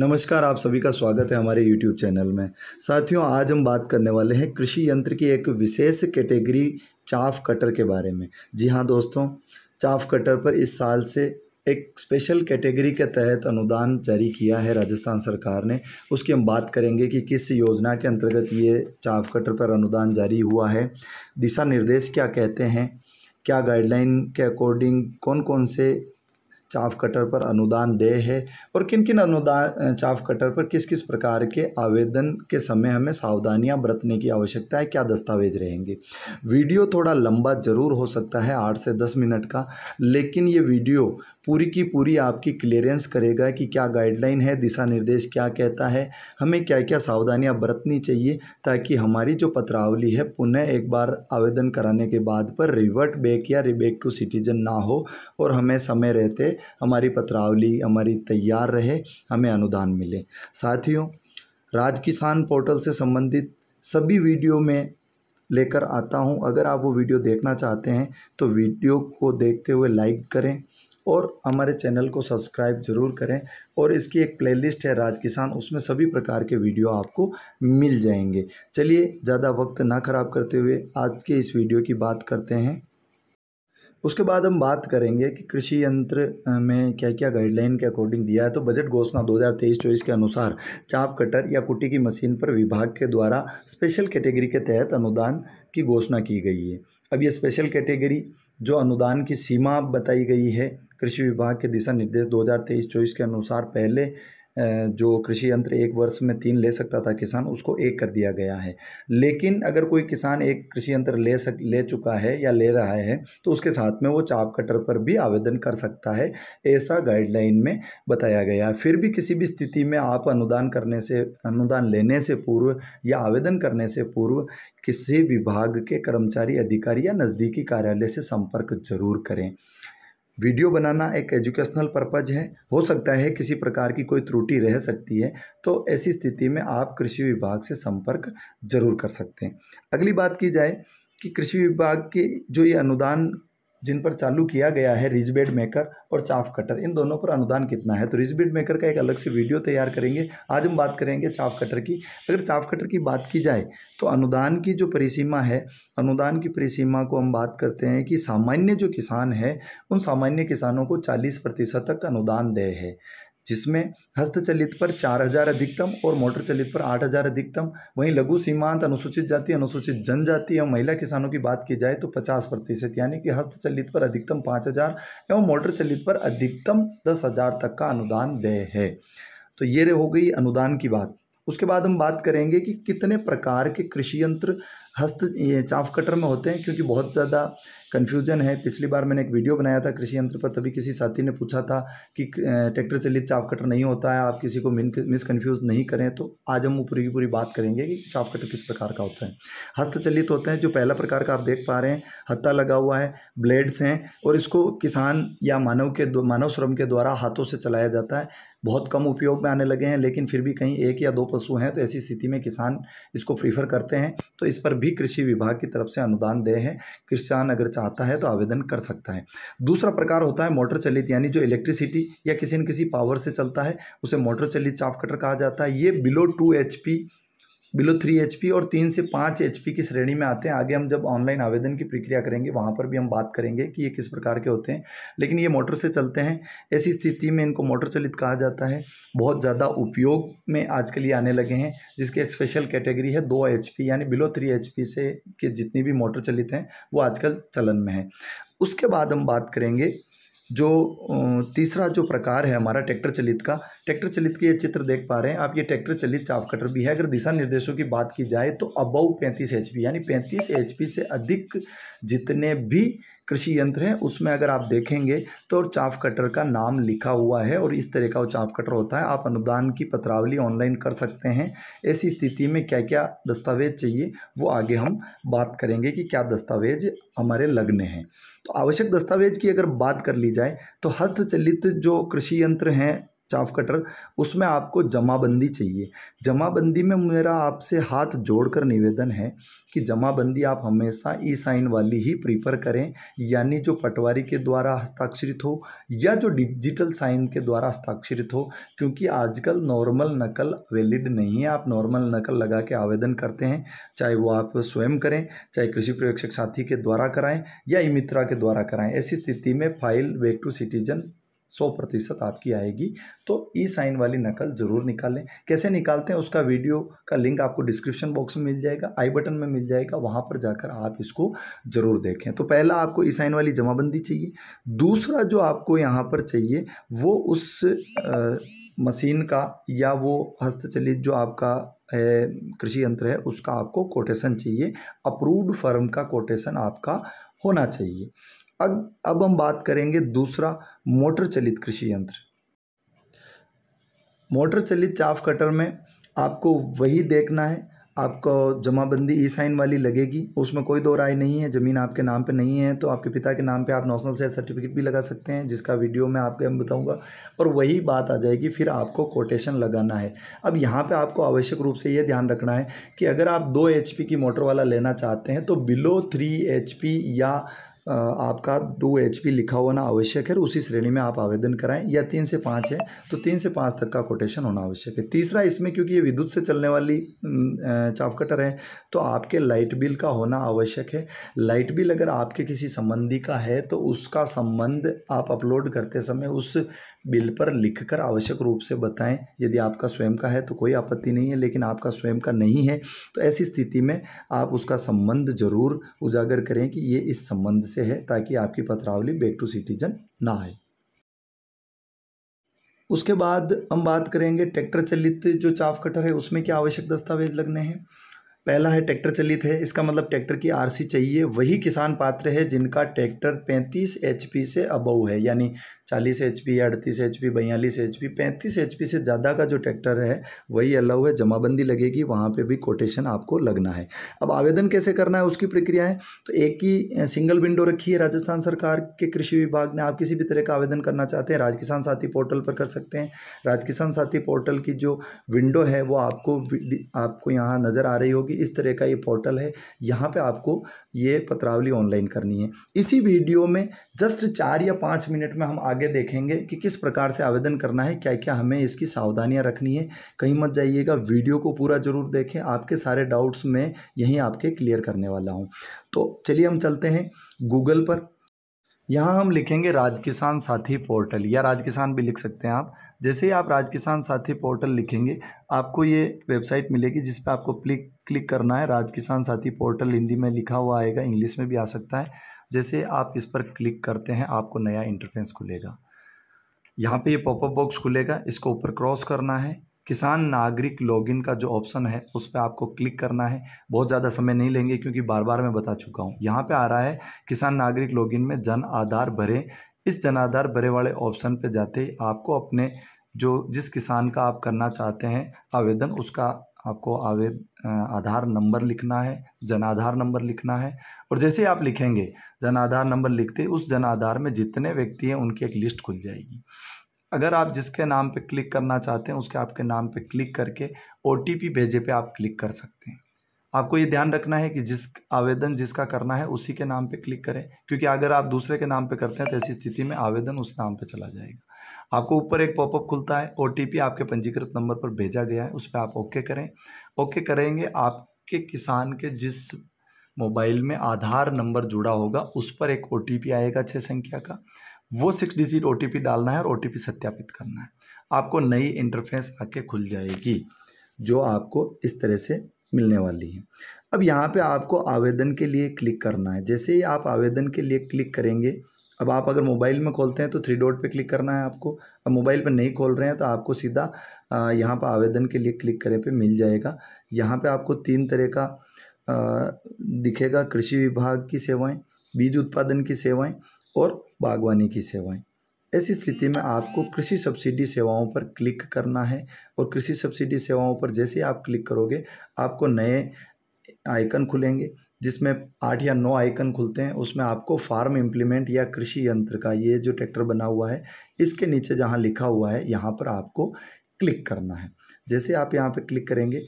नमस्कार आप सभी का स्वागत है हमारे YouTube चैनल में साथियों आज हम बात करने वाले हैं कृषि यंत्र की एक विशेष कैटेगरी चाफ कटर के बारे में जी हाँ दोस्तों चाफ कटर पर इस साल से एक स्पेशल कैटेगरी के तहत अनुदान जारी किया है राजस्थान सरकार ने उसकी हम बात करेंगे कि किस योजना के अंतर्गत ये चाफ कटर पर अनुदान जारी हुआ है दिशा निर्देश क्या कहते हैं क्या गाइडलाइन के अकॉर्डिंग कौन कौन से चाफ कटर पर अनुदान दे है और किन किन अनुदान चाफ कटर पर किस किस प्रकार के आवेदन के समय हमें सावधानियां बरतने की आवश्यकता है क्या दस्तावेज रहेंगे वीडियो थोड़ा लंबा ज़रूर हो सकता है आठ से दस मिनट का लेकिन ये वीडियो पूरी की पूरी आपकी क्लियरेंस करेगा कि क्या गाइडलाइन है दिशा निर्देश क्या कहता है हमें क्या क्या सावधानियाँ बरतनी चाहिए ताकि हमारी जो पत्रावली है पुनः एक बार आवेदन कराने के बाद पर रिवर्ट बैक या रिबेक टू सिटीजन ना हो और हमें समय रहते हमारी पत्रावली हमारी तैयार रहे हमें अनुदान मिले साथियों राज किसान पोर्टल से संबंधित सभी वीडियो में लेकर आता हूं अगर आप वो वीडियो देखना चाहते हैं तो वीडियो को देखते हुए लाइक करें और हमारे चैनल को सब्सक्राइब ज़रूर करें और इसकी एक प्लेलिस्ट है राज किसान उसमें सभी प्रकार के वीडियो आपको मिल जाएंगे चलिए ज़्यादा वक्त ना ख़राब करते हुए आज के इस वीडियो की बात करते हैं उसके बाद हम बात करेंगे कि कृषि यंत्र में क्या क्या गाइडलाइन के अकॉर्डिंग दिया है तो बजट घोषणा 2023-24 के अनुसार चाप कटर या कुटी की मशीन पर विभाग के द्वारा स्पेशल कैटेगरी के तहत अनुदान की घोषणा की गई है अब ये स्पेशल कैटेगरी जो अनुदान की सीमा बताई गई है कृषि विभाग के दिशा निर्देश 2023-24 के अनुसार पहले जो कृषि यंत्र एक वर्ष में तीन ले सकता था किसान उसको एक कर दिया गया है लेकिन अगर कोई किसान एक कृषि यंत्र ले सक ले चुका है या ले रहा है तो उसके साथ में वो चाप कटर पर भी आवेदन कर सकता है ऐसा गाइडलाइन में बताया गया है फिर भी किसी भी स्थिति में आप अनुदान करने से अनुदान लेने से पूर्व या आवेदन करने से पूर्व किसी विभाग के कर्मचारी अधिकारी या नज़दीकी कार्यालय से संपर्क जरूर करें वीडियो बनाना एक एजुकेशनल पर्पज है हो सकता है किसी प्रकार की कोई त्रुटि रह सकती है तो ऐसी स्थिति में आप कृषि विभाग से संपर्क जरूर कर सकते हैं अगली बात की जाए कि कृषि विभाग के जो ये अनुदान जिन पर चालू किया गया है रिजबेड मेकर और चाफ कटर इन दोनों पर अनुदान कितना है तो रिजबेड मेकर का एक अलग से वीडियो तैयार करेंगे आज हम बात करेंगे चाफ कटर की अगर चाफ कटर की बात की जाए तो अनुदान की जो परिसीमा है अनुदान की परिसीमा को हम बात करते हैं कि सामान्य जो किसान है उन सामान्य किसानों को चालीस प्रतिशत तक अनुदान दे है जिसमें हस्तचलित पर चार हजार अधिकतम और मोटर चलित पर आठ हजार अधिकतम वहीं लघु सीमांत अनुसूचित जाति अनुसूचित जनजाति एवं महिला किसानों की बात की जाए तो पचास प्रतिशत यानी कि हस्तचलित पर अधिकतम पाँच हजार एवं मोटर चलित पर अधिकतम दस हजार तक का अनुदान देय है तो ये हो गई अनुदान की बात उसके बाद हम बात करेंगे कि कितने प्रकार के कृषि यंत्र हस्त ये चाफ कटर में होते हैं क्योंकि बहुत ज़्यादा कन्फ्यूजन है पिछली बार मैंने एक वीडियो बनाया था कृषि यंत्र पर तभी किसी साथी ने पूछा था कि ट्रैक्टर चलित चाफ कटर नहीं होता है आप किसी को मिस कन्फ्यूज नहीं करें तो आज हम पूरी की पूरी बात करेंगे कि चाफ कटर किस प्रकार का होता है हस्तचलित होते हैं जो पहला प्रकार का आप देख पा रहे हैं हत्ता लगा हुआ है ब्लेड्स हैं और इसको किसान या मानव के मानव श्रम के द्वारा हाथों से चलाया जाता है बहुत कम उपयोग में आने लगे हैं लेकिन फिर भी कहीं एक या दो पशु हैं तो ऐसी स्थिति में किसान इसको प्रीफर करते हैं तो इस पर भी कृषि विभाग की तरफ से अनुदान दे है किसान अगर चाहता है तो आवेदन कर सकता है दूसरा प्रकार होता है मोटर चलित यानी जो इलेक्ट्रिसिटी या किसी न किसी पावर से चलता है उसे मोटर चलित चाफ कटर कहा जाता है ये below two H below three H और तीन से पाँच एच की श्रेणी में आते हैं आगे हम जब ऑनलाइन आवेदन की प्रक्रिया करेंगे वहाँ पर भी हम बात करेंगे कि ये किस प्रकार के होते हैं लेकिन ये मोटर से चलते हैं ऐसी स्थिति में इनको मोटर चलित कहा जाता है बहुत ज़्यादा उपयोग में आजकल ये आने लगे हैं जिसकी एक स्पेशल कैटेगरी है दो एच यानी बिलो थ्री एच से के जितनी भी मोटर चलित हैं वो आजकल चलन में है उसके बाद हम बात करेंगे जो तीसरा जो प्रकार है हमारा ट्रैक्टर चलित का ट्रैक्टर चलित के ये चित्र देख पा रहे हैं आप ये ट्रैक्टर चलित चाफ कटर भी है अगर दिशा निर्देशों की बात की जाए तो अबव पैंतीस एच यानी पैंतीस एच से अधिक जितने भी कृषि यंत्र हैं उसमें अगर आप देखेंगे तो चाफ कटर का नाम लिखा हुआ है और इस तरह का वो चाफ कटर होता है आप अनुदान की पत्रावली ऑनलाइन कर सकते हैं ऐसी स्थिति में क्या क्या दस्तावेज चाहिए वो आगे हम बात करेंगे कि क्या दस्तावेज हमारे लगने हैं तो आवश्यक दस्तावेज की अगर बात कर ली जाए तो हस्तचलित जो कृषि यंत्र हैं चाफ कटर उसमें आपको जमाबंदी चाहिए जमाबंदी में मेरा आपसे हाथ जोड़कर निवेदन है कि जमाबंदी आप हमेशा ई साइन वाली ही प्रीफर करें यानी जो पटवारी के द्वारा हस्ताक्षरित हो या जो डिजिटल साइन के द्वारा हस्ताक्षरित हो क्योंकि आजकल नॉर्मल नकल वैलिड नहीं है आप नॉर्मल नकल लगा के आवेदन करते हैं चाहे वो आप स्वयं करें चाहे कृषि प्रवेक्षक साथी के द्वारा कराएँ या ई मित्रा के द्वारा कराएँ ऐसी स्थिति में फाइल बैक टू सिटीजन सौ प्रतिशत आपकी आएगी तो ई साइन वाली नकल ज़रूर निकालें कैसे निकालते हैं उसका वीडियो का लिंक आपको डिस्क्रिप्शन बॉक्स में मिल जाएगा आई बटन में मिल जाएगा वहाँ पर जाकर आप इसको ज़रूर देखें तो पहला आपको ई साइन वाली जमाबंदी चाहिए दूसरा जो आपको यहाँ पर चाहिए वो उस आ, मशीन का या वो हस्तचलित जो आपका कृषि यंत्र है उसका आपको कोटेशन चाहिए अप्रूव्ड फर्म का कोटेशन आपका होना चाहिए अब अब हम बात करेंगे दूसरा मोटर चलित कृषि यंत्र मोटर चलित चाफ कटर में आपको वही देखना है आपको जमाबंदी ई साइन वाली लगेगी उसमें कोई दो राय नहीं है ज़मीन आपके नाम पे नहीं है तो आपके पिता के नाम पे आप नेशनल सेल सर्टिफिकेट भी लगा सकते हैं जिसका वीडियो मैं आपको हम बताऊंगा और वही बात आ जाएगी फिर आपको कोटेशन लगाना है अब यहाँ पे आपको आवश्यक रूप से ये ध्यान रखना है कि अगर आप दो एच की मोटर वाला लेना चाहते हैं तो बिलो थ्री एच या आपका दो एच लिखा होना आवश्यक है उसी श्रेणी में आप आवेदन कराएं या तीन से पाँच है तो तीन से पाँच तक का कोटेशन होना आवश्यक है तीसरा इसमें क्योंकि ये विद्युत से चलने वाली चाप कटर है तो आपके लाइट बिल का होना आवश्यक है लाइट बिल अगर आपके किसी संबंधी का है तो उसका संबंध आप अपलोड करते समय उस बिल पर लिखकर आवश्यक रूप से बताएं यदि आपका स्वयं का है तो कोई आपत्ति नहीं है लेकिन आपका स्वयं का नहीं है तो ऐसी स्थिति में आप उसका संबंध जरूर उजागर करें कि ये इस संबंध से है ताकि आपकी पत्रावली बैक टू सिटीजन ना आए उसके बाद हम बात करेंगे ट्रैक्टर चलित जो चाफ कटर है उसमें क्या आवश्यक दस्तावेज लगने हैं पहला है ट्रैक्टर चलित है इसका मतलब ट्रैक्टर की आरसी चाहिए वही किसान पात्र है जिनका ट्रैक्टर 35 एचपी से अबव है यानी 40 एचपी या अड़तीस एच पी बयालीस एच पी पैंतीस एच पी से ज़्यादा का जो ट्रैक्टर है वही अलाउ है जमाबंदी लगेगी वहाँ पे भी कोटेशन आपको लगना है अब आवेदन कैसे करना है उसकी प्रक्रिया है तो एक ही सिंगल विंडो रखी है राजस्थान सरकार के कृषि विभाग ने आप किसी भी तरह का आवेदन करना चाहते हैं राज किसान साथी पोर्टल पर कर सकते हैं राज किसान साथी पोर्टल की जो विंडो है वो आपको आपको यहाँ नज़र आ रही होगी कि इस तरह का ये पोर्टल है यहाँ पे आपको ये पत्रावली ऑनलाइन करनी है इसी वीडियो में जस्ट चार या पाँच मिनट में हम आगे देखेंगे कि किस प्रकार से आवेदन करना है क्या क्या हमें इसकी सावधानियाँ रखनी है कहीं मत जाइएगा वीडियो को पूरा ज़रूर देखें आपके सारे डाउट्स में यहीं आपके क्लियर करने वाला हूँ तो चलिए हम चलते हैं गूगल पर यहाँ हम लिखेंगे राज किसान साथी पोर्टल या राज किसान भी लिख सकते हैं आप जैसे ही आप राज किसान साथी पोर्टल लिखेंगे आपको ये वेबसाइट मिलेगी जिस पर आपको क्लिक क्लिक करना है राज किसान साथी पोर्टल हिंदी में लिखा हुआ आएगा इंग्लिश में भी आ सकता है जैसे आप इस पर क्लिक करते हैं आपको नया इंटरफेस खुलेगा यहाँ पे ये पॉपअप बॉक्स खुलेगा इसको ऊपर क्रॉस करना है किसान नागरिक लॉगिन का जो ऑप्शन है उस पर आपको क्लिक करना है बहुत ज़्यादा समय नहीं लेंगे क्योंकि बार बार मैं बता चुका हूँ यहाँ पे आ रहा है किसान नागरिक लॉगिन में जन आधार भरें इस जनाधार भरे वाले ऑप्शन पर जाते ही आपको अपने जो जिस किसान का आप करना चाहते हैं आवेदन उसका आपको आवेद आधार नंबर लिखना है जन आधार नंबर लिखना है और जैसे आप लिखेंगे जन आधार नंबर लिखते उस जन आधार में जितने व्यक्ति हैं उनकी एक लिस्ट खुल जाएगी अगर आप जिसके नाम पे क्लिक करना चाहते हैं उसके आपके नाम पे क्लिक करके ओ टी पी भेजे पे आप क्लिक कर सकते हैं आपको ये ध्यान रखना है कि जिस आवेदन जिसका करना है उसी के नाम पे क्लिक करें क्योंकि अगर आप दूसरे के नाम पे करते हैं तो ऐसी स्थिति में आवेदन उस नाम पे चला जाएगा आपको ऊपर एक पॉपअप खुलता है ओ आपके पंजीकृत नंबर पर भेजा गया है उस पर आप ओके करें ओके करेंगे आपके किसान के जिस मोबाइल में आधार नंबर जुड़ा होगा उस पर एक ओ आएगा छः संख्या का वो सिक्स डिजिट ओ डालना है और ओ सत्यापित करना है आपको नई इंटरफेस आके खुल जाएगी जो आपको इस तरह से मिलने वाली है अब यहाँ पे आपको आवेदन के लिए क्लिक करना है जैसे ही आप आवेदन के लिए क्लिक करेंगे अब आप अगर मोबाइल में खोलते हैं तो थ्री डॉट पे क्लिक करना है आपको अब मोबाइल पर नहीं खोल रहे हैं तो आपको सीधा यहाँ पर आवेदन के लिए क्लिक करें पे मिल जाएगा यहाँ पे आपको तीन तरह का दिखेगा कृषि विभाग की सेवाएं बीज उत्पादन की सेवाएं और बागवानी की सेवाएं ऐसी स्थिति में आपको कृषि सब्सिडी सेवाओं पर क्लिक करना है और कृषि सब्सिडी सेवाओं पर जैसे आप क्लिक करोगे आपको नए आइकन खुलेंगे जिसमें आठ या नौ आइकन खुलते हैं उसमें आपको फार्म इम्प्लीमेंट या कृषि यंत्र का ये जो ट्रैक्टर बना हुआ है इसके नीचे जहाँ लिखा हुआ है यहाँ पर आपको क्लिक करना है जैसे आप यहाँ पर क्लिक करेंगे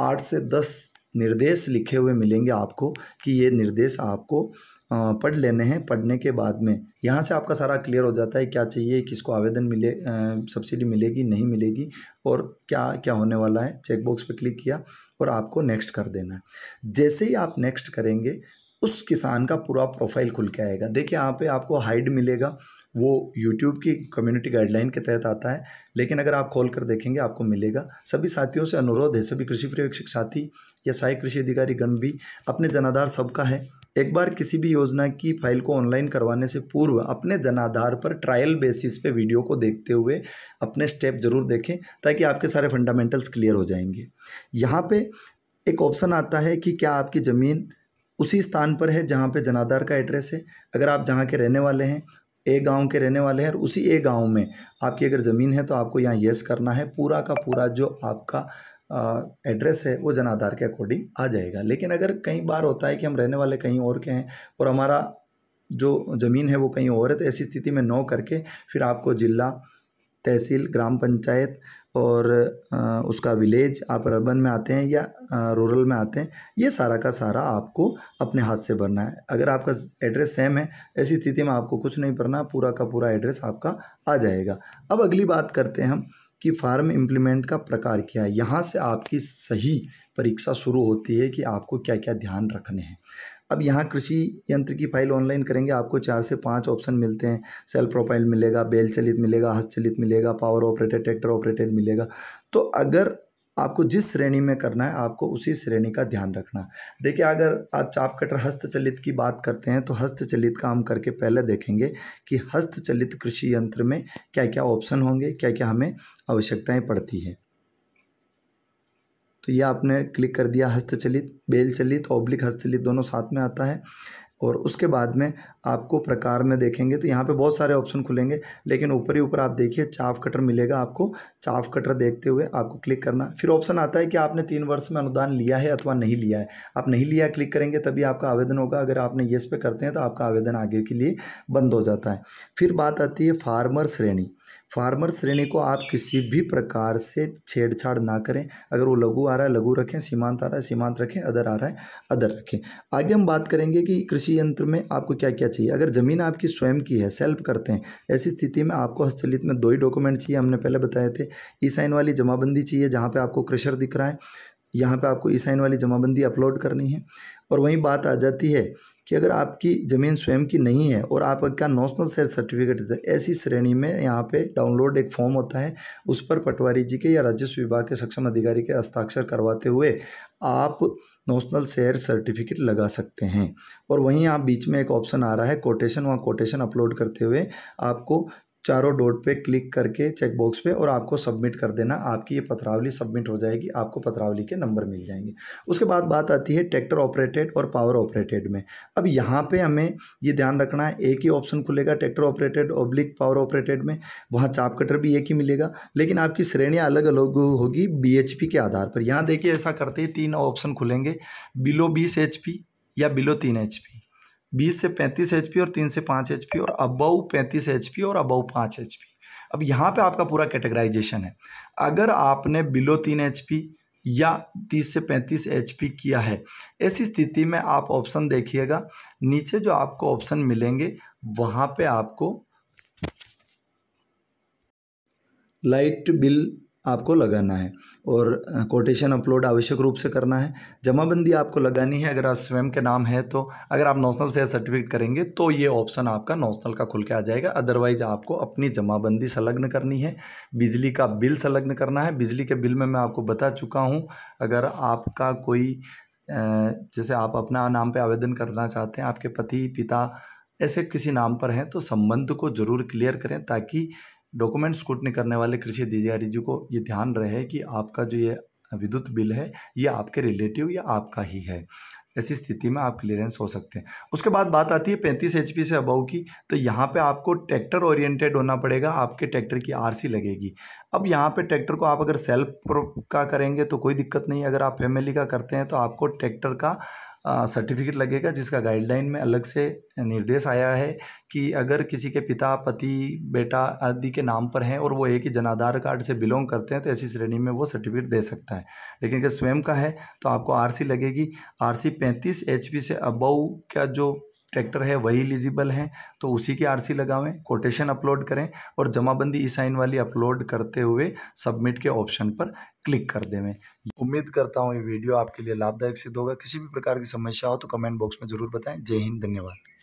आठ से दस निर्देश लिखे हुए मिलेंगे आपको कि ये निर्देश आपको पढ़ लेने हैं पढ़ने के बाद में यहाँ से आपका सारा क्लियर हो जाता है क्या चाहिए किसको आवेदन मिले सब्सिडी मिलेगी नहीं मिलेगी और क्या क्या होने वाला है चेकबॉक्स पर क्लिक किया और आपको नेक्स्ट कर देना है जैसे ही आप नेक्स्ट करेंगे उस किसान का पूरा प्रोफाइल खुल के आएगा देखिए यहाँ पे आपको हाइड मिलेगा वो यूट्यूब की कम्युनिटी गाइडलाइन के तहत आता है लेकिन अगर आप खोल कर देखेंगे आपको मिलेगा सभी साथियों से अनुरोध है सभी कृषि पर्यवेक्षक साथी या सहायक कृषि अधिकारी गण भी अपने जनाधार सबका है एक बार किसी भी योजना की फाइल को ऑनलाइन करवाने से पूर्व अपने जनाधार पर ट्रायल बेसिस पे वीडियो को देखते हुए अपने स्टेप ज़रूर देखें ताकि आपके सारे फंडामेंटल्स क्लियर हो जाएंगे यहाँ पे एक ऑप्शन आता है कि क्या आपकी ज़मीन उसी स्थान पर है जहाँ पे जनाधार का एड्रेस है अगर आप जहाँ के रहने वाले हैं एक गांव के रहने वाले हैं और उसी एक गांव में आपकी अगर ज़मीन है तो आपको यहाँ येस करना है पूरा का पूरा जो आपका एड्रेस है वो जनाधार के अकॉर्डिंग आ जाएगा लेकिन अगर कई बार होता है कि हम रहने वाले कहीं और के हैं और हमारा जो ज़मीन है वो कहीं और है तो ऐसी स्थिति में नो करके फिर आपको ज़िला तहसील ग्राम पंचायत और उसका विलेज आप अर्बन में आते हैं या रूरल में आते हैं ये सारा का सारा आपको अपने हाथ से भरना है अगर आपका एड्रेस सेम है ऐसी स्थिति में आपको कुछ नहीं भरना पूरा का पूरा एड्रेस आपका आ जाएगा अब अगली बात करते हैं हम कि फार्म इम्प्लीमेंट का प्रकार क्या है यहाँ से आपकी सही परीक्षा शुरू होती है कि आपको क्या क्या ध्यान रखने हैं अब यहाँ कृषि यंत्र की फाइल ऑनलाइन करेंगे आपको चार से पाँच ऑप्शन मिलते हैं सेल प्रोफाइल मिलेगा बेल चलित मिलेगा हस्त चलित मिलेगा पावर ऑपरेटेड ट्रैक्टर ऑपरेटेड मिलेगा तो अगर आपको जिस श्रेणी में करना है आपको उसी श्रेणी का ध्यान रखना देखिए अगर आप चाप कटर हस्तचलित की बात करते हैं तो हस्तचलित का हम करके पहले देखेंगे कि हस्तचलित कृषि यंत्र में क्या क्या ऑप्शन होंगे क्या क्या हमें आवश्यकताएं पड़ती हैं तो ये आपने क्लिक कर दिया हस्तचलित बेल चलित ओब्लिक हस्तचलित दोनों साथ में आता है और उसके बाद में आपको प्रकार में देखेंगे तो यहाँ पे बहुत सारे ऑप्शन खुलेंगे लेकिन ऊपर ही ऊपर आप देखिए चाफ कटर मिलेगा आपको चाफ कटर देखते हुए आपको क्लिक करना फिर ऑप्शन आता है कि आपने तीन वर्ष में अनुदान लिया है अथवा नहीं लिया है आप नहीं लिया क्लिक करेंगे तभी आपका आवेदन होगा अगर आपने येस पे करते हैं तो आपका आवेदन आगे के लिए बंद हो जाता है फिर बात आती है फार्मर श्रेणी फार्मर श्रेणी को आप किसी भी प्रकार से छेड़छाड़ ना करें अगर वो लघु आ रहा है लघु रखें सीमांत आ रहा है सीमांत रखें अदर आ रहा है अदर रखें आगे हम बात करेंगे कि कृषि यंत्र में आपको क्या क्या चाहिए अगर ज़मीन आपकी स्वयं की है सेल्फ करते हैं ऐसी स्थिति में आपको हस्तचलित में दो ही डॉक्यूमेंट चाहिए हमने पहले बताए थे ई साइन वाली जमाबंदी चाहिए जहाँ पर आपको क्रेशर दिख रहा है यहाँ पे आपको ई साइन वाली जमाबंदी अपलोड करनी है और वहीं बात आ जाती है कि अगर आपकी ज़मीन स्वयं की नहीं है और आपका नॉशनल सेल सर्टिफिकेट है तो ऐसी श्रेणी में यहाँ पे डाउनलोड एक फॉर्म होता है उस पर पटवारी जी के या राजस्व विभाग के सक्षम अधिकारी के हस्ताक्षर करवाते हुए आप नोशनल शेयर सर्टिफिकेट लगा सकते हैं और वहीं आप बीच में एक ऑप्शन आ रहा है कोटेशन वहाँ कोटेशन अपलोड करते हुए आपको चारों डॉट पे क्लिक करके चेकबॉक्स पे और आपको सबमिट कर देना आपकी ये पत्रावली सबमिट हो जाएगी आपको पत्रावली के नंबर मिल जाएंगे उसके बाद बात आती है ट्रैक्टर ऑपरेटेड और पावर ऑपरेटेड में अब यहाँ पे हमें ये ध्यान रखना है एक ही ऑप्शन खुलेगा tractor operated oblique power operated में वहाँ चाप कटर भी एक ही मिलेगा लेकिन आपकी श्रेणियाँ अलग अलग होगी बी के आधार पर यहाँ देखिए ऐसा करते ही तीन ऑप्शन खुलेंगे बिलो बीस एच या बिलो तीन एच पी बीस से पैंतीस एच और तीन से पाँच एच और अबव पैंतीस एच और अबव पाँच एच अब यहाँ पे आपका पूरा कैटेगराइजेशन है अगर आपने बिलो तीन एच या 30 से 35 एच किया है ऐसी स्थिति में आप ऑप्शन देखिएगा नीचे जो आपको ऑप्शन मिलेंगे वहाँ पे आपको लाइट बिल आपको लगाना है और कोटेशन अपलोड आवश्यक रूप से करना है जमाबंदी आपको लगानी है अगर आप स्वयं के नाम है तो अगर आप नौसनल से सर्टिफिकेट करेंगे तो ये ऑप्शन आपका नौसनल का खुल के आ जाएगा अदरवाइज आपको अपनी जमाबंदी संलग्न करनी है बिजली का बिल संलग्न करना है बिजली के बिल में मैं आपको बता चुका हूँ अगर आपका कोई जैसे आप अपना नाम पर आवेदन करना चाहते हैं आपके पति पिता ऐसे किसी नाम पर हैं तो संबंध को जरूर क्लियर करें ताकि डॉक्यूमेंट स्क्रूटनी करने वाले कृषि अधिकारी जी को ये ध्यान रहे कि आपका जो ये विद्युत बिल है ये आपके रिलेटिव या आपका ही है ऐसी स्थिति में आप क्लियरेंस हो सकते हैं उसके बाद बात आती है पैंतीस एच से अबव की तो यहाँ पे आपको ट्रैक्टर ओरिएंटेड होना पड़ेगा आपके ट्रैक्टर की आरसी लगेगी अब यहाँ पे ट्रैक्टर को आप अगर सेल्फ का करेंगे तो कोई दिक्कत नहीं अगर आप फैमिली e का करते हैं तो आपको ट्रैक्टर का सर्टिफिकेट लगेगा जिसका गाइडलाइन में अलग से निर्देश आया है कि अगर किसी के पिता पति बेटा आदि के नाम पर हैं और वो एक ही जनाधार कार्ड से बिलोंग करते हैं तो ऐसी श्रेणी में वो सर्टिफिकेट दे सकता है लेकिन अगर स्वयं का है तो आपको आरसी लगेगी आरसी सी पैंतीस एच से अबव का जो ट्रैक्टर है वही एलिजिबल हैं तो उसी की आरसी लगावें कोटेशन अपलोड करें और जमाबंदी ई साइन वाली अपलोड करते हुए सबमिट के ऑप्शन पर क्लिक कर देवें उम्मीद करता हूँ ये वीडियो आपके लिए लाभदायक सिद्ध होगा किसी भी प्रकार की समस्या हो तो कमेंट बॉक्स में ज़रूर बताएं जय हिंद धन्यवाद